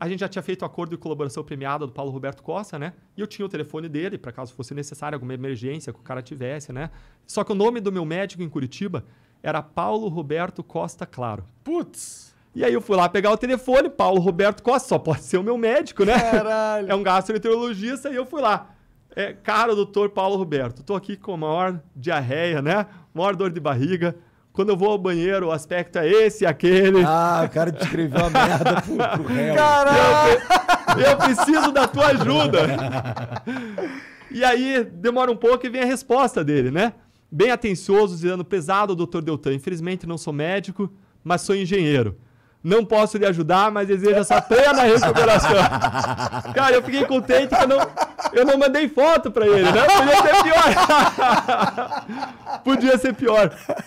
a gente já tinha feito o acordo de colaboração premiada do Paulo Roberto Costa, né? E eu tinha o telefone dele, para caso fosse necessário, alguma emergência que o cara tivesse, né? Só que o nome do meu médico em Curitiba era Paulo Roberto Costa Claro. Putz! E aí eu fui lá pegar o telefone, Paulo Roberto Costa, só pode ser o meu médico, né? Caralho! É um gastroenterologista, e eu fui lá. É, cara, doutor Paulo Roberto, tô aqui com a maior diarreia, né? Maior dor de barriga quando eu vou ao banheiro, o aspecto é esse, aquele. Ah, o cara descreveu a merda pro, pro réu. Caralho! Eu, eu preciso da tua ajuda. E aí demora um pouco e vem a resposta dele, né? Bem atencioso, dizendo: pesado, doutor Deltan, infelizmente não sou médico, mas sou engenheiro. Não posso lhe ajudar, mas desejo essa plena recuperação. Cara, eu fiquei contente que eu não, eu não mandei foto para ele, né? Podia ser pior. Podia ser pior.